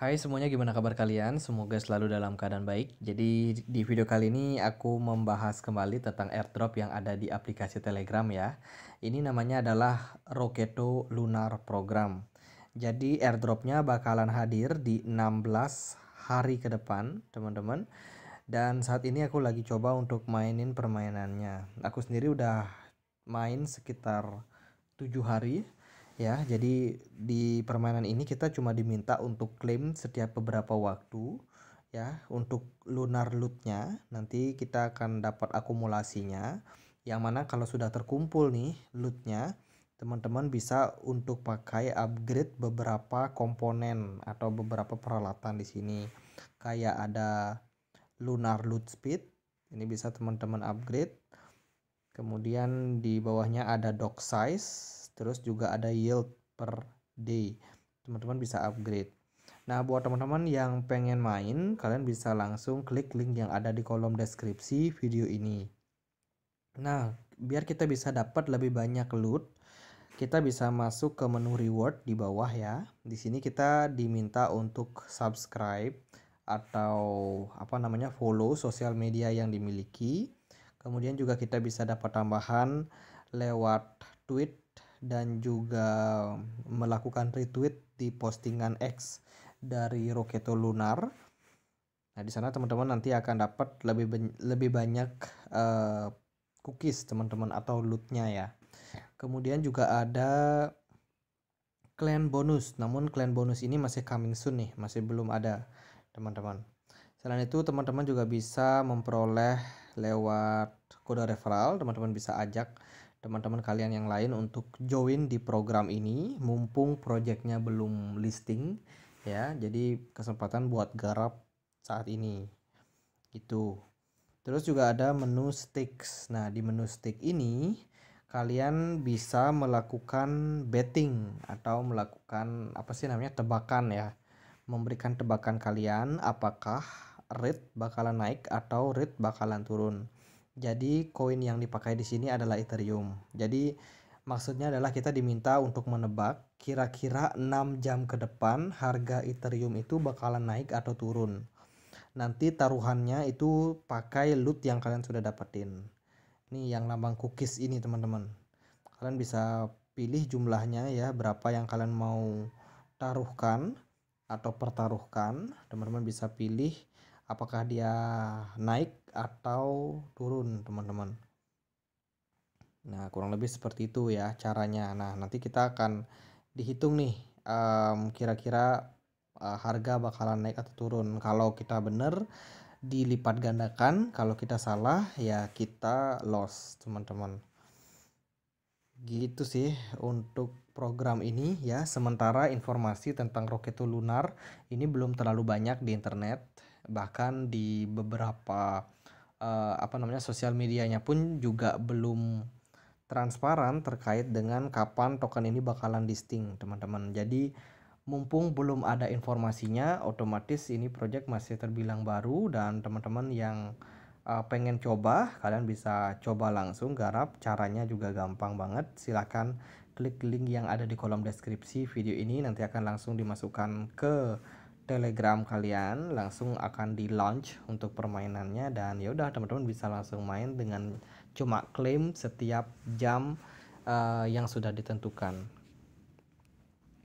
Hai semuanya, gimana kabar kalian? Semoga selalu dalam keadaan baik. Jadi di video kali ini aku membahas kembali tentang airdrop yang ada di aplikasi Telegram ya. Ini namanya adalah Roketo Lunar Program. Jadi airdropnya bakalan hadir di 16 hari ke depan, teman-teman. Dan saat ini aku lagi coba untuk mainin permainannya. Aku sendiri udah main sekitar 7 hari ya jadi di permainan ini kita cuma diminta untuk klaim setiap beberapa waktu ya untuk lunar lootnya nanti kita akan dapat akumulasinya yang mana kalau sudah terkumpul nih lootnya teman-teman bisa untuk pakai upgrade beberapa komponen atau beberapa peralatan di sini kayak ada lunar loot speed ini bisa teman-teman upgrade kemudian di bawahnya ada dock size terus juga ada yield per day teman-teman bisa upgrade Nah, buat teman-teman yang pengen main, kalian bisa langsung klik link yang ada di kolom deskripsi video ini. Nah, biar kita bisa dapat lebih banyak loot, kita bisa masuk ke menu reward di bawah ya. Di sini kita diminta untuk subscribe atau apa namanya follow sosial media yang dimiliki. Kemudian juga kita bisa dapat tambahan lewat tweet dan juga melakukan retweet di postingan X dari Roketo Lunar. Nah, di sana teman-teman nanti akan dapat lebih lebih banyak uh, cookies teman-teman atau lootnya ya. Kemudian juga ada clan bonus, namun clan bonus ini masih coming soon nih, masih belum ada teman-teman. Selain itu teman-teman juga bisa memperoleh lewat kode referral, teman-teman bisa ajak teman-teman kalian yang lain untuk join di program ini mumpung proyeknya belum listing ya jadi kesempatan buat garap saat ini itu terus juga ada menu sticks nah di menu stick ini kalian bisa melakukan betting atau melakukan apa sih namanya tebakan ya memberikan tebakan kalian apakah rate bakalan naik atau rate bakalan turun jadi koin yang dipakai di sini adalah Ethereum. Jadi maksudnya adalah kita diminta untuk menebak kira-kira 6 jam ke depan harga Ethereum itu bakalan naik atau turun. Nanti taruhannya itu pakai loot yang kalian sudah dapetin. Nih yang lambang cookies ini teman-teman. Kalian bisa pilih jumlahnya ya berapa yang kalian mau taruhkan atau pertaruhkan. Teman-teman bisa pilih apakah dia naik atau turun teman-teman nah kurang lebih seperti itu ya caranya nah nanti kita akan dihitung nih kira kira-kira uh, harga bakalan naik atau turun kalau kita benar, dilipat gandakan kalau kita salah ya kita loss teman-teman gitu sih untuk program ini ya sementara informasi tentang roket Lunar ini belum terlalu banyak di internet bahkan di beberapa uh, apa namanya sosial medianya pun juga belum transparan terkait dengan kapan token ini bakalan listing teman-teman jadi mumpung belum ada informasinya otomatis ini project masih terbilang baru dan teman-teman yang uh, pengen coba kalian bisa coba langsung garap caranya juga gampang banget silahkan klik link yang ada di kolom deskripsi video ini nanti akan langsung dimasukkan ke Telegram kalian langsung akan di launch untuk permainannya dan ya udah teman-teman bisa langsung main dengan cuma klaim setiap jam uh, yang sudah ditentukan.